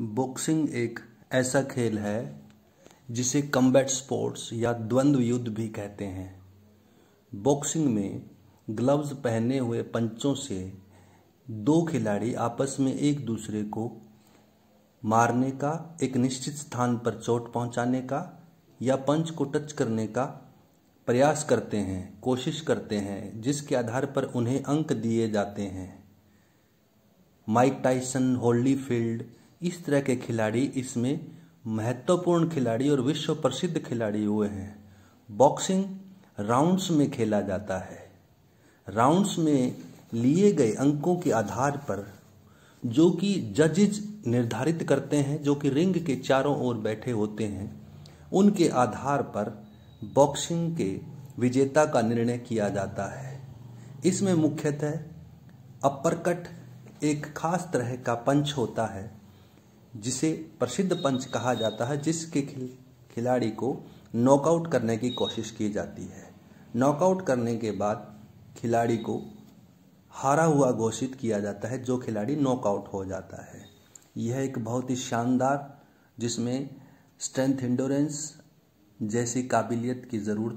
boxing एक ऐसा खेल है जिसे कम्बैट स्पोर्ट्स या द्वंद्व युद्ध भी कहते हैं बॉक्सिंग में ग्लव्स पहने हुए पंचों से दो खिलाड़ी आपस में एक दूसरे को मारने का एक निश्चित स्थान पर चोट पहुंचाने का या पंच को टच करने का प्रयास करते हैं कोशिश करते हैं जिसके आधार पर उन्हें अंक दिए जाते हैं माइक टाइसन होली फील्ड इस तरह के खिलाड़ी इसमें महत्वपूर्ण खिलाड़ी और विश्व प्रसिद्ध खिलाड़ी हुए हैं बॉक्सिंग राउंड्स में खेला जाता है राउंड्स में लिए गए अंकों के आधार पर जो कि जजेज निर्धारित करते हैं जो कि रिंग के चारों ओर बैठे होते हैं उनके आधार पर बॉक्सिंग के विजेता का निर्णय किया जाता है इसमें मुख्यतः अपरकट एक खास तरह का पंच होता है जिसे प्रसिद्ध पंच कहा जाता है जिसके खिल, खिलाड़ी को नॉकआउट करने की कोशिश की जाती है नॉकआउट करने के बाद खिलाड़ी को हारा हुआ घोषित किया जाता है जो खिलाड़ी नॉकआउट हो जाता है यह एक बहुत ही शानदार जिसमें स्ट्रेंथ इंडोरेंस जैसी काबिलियत की ज़रूरत